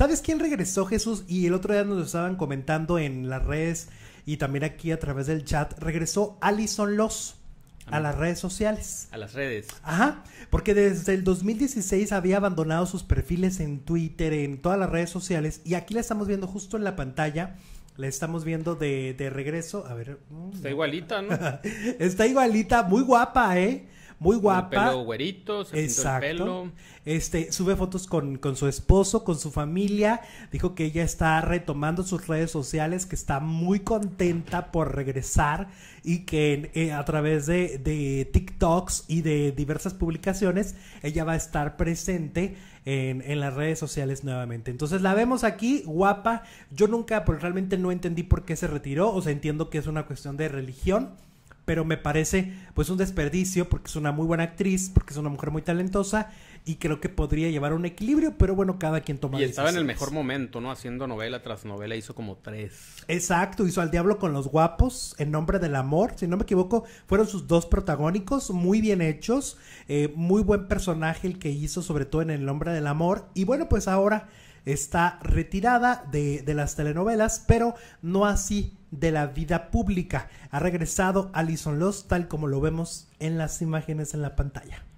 ¿Sabes quién regresó, Jesús? Y el otro día nos lo estaban comentando en las redes y también aquí a través del chat. Regresó Alison Loss a, las redes sociales. A las redes. Ajá, porque desde el 2016 había abandonado sus perfiles en Twitter, en todas las redes sociales. Y aquí la estamos viendo justo en la pantalla. La estamos viendo de, de regreso. A ver. Mm. Está igualita, ¿no? Está igualita, muy guapa, ¿eh? muy guapa. El pelo güerito, se Exacto. El pelo. Este, sube fotos con, su esposo, con su familia. Dijo que ella está retomando sus redes sociales, que está muy contenta por regresar y que eh, a través de, de TikToks y de diversas publicaciones, ella va a estar presente en, las redes sociales nuevamente. Entonces la vemos aquí, guapa. Yo nunca, pues realmente no entendí por qué se retiró. O sea, entiendo que es una cuestión de religión pero me parece pues un desperdicio porque es una muy buena actriz, porque es una mujer muy talentosa y creo que podría llevar un equilibrio, pero bueno, cada quien toma Y estaba en el mejor momento, ¿no? Haciendo novela tras novela, hizo como tres. Exacto, hizo Al Diablo con los Guapos, En Nombre del Amor, si no me equivoco, fueron sus dos protagónicos, muy bien hechos, eh, muy buen personaje el que hizo, sobre todo en El Nombre del Amor, y bueno, pues ahora está retirada de, de las telenovelas, pero no así de la vida pública. Ha regresado Alison Loss tal como lo vemos en las imágenes en la pantalla.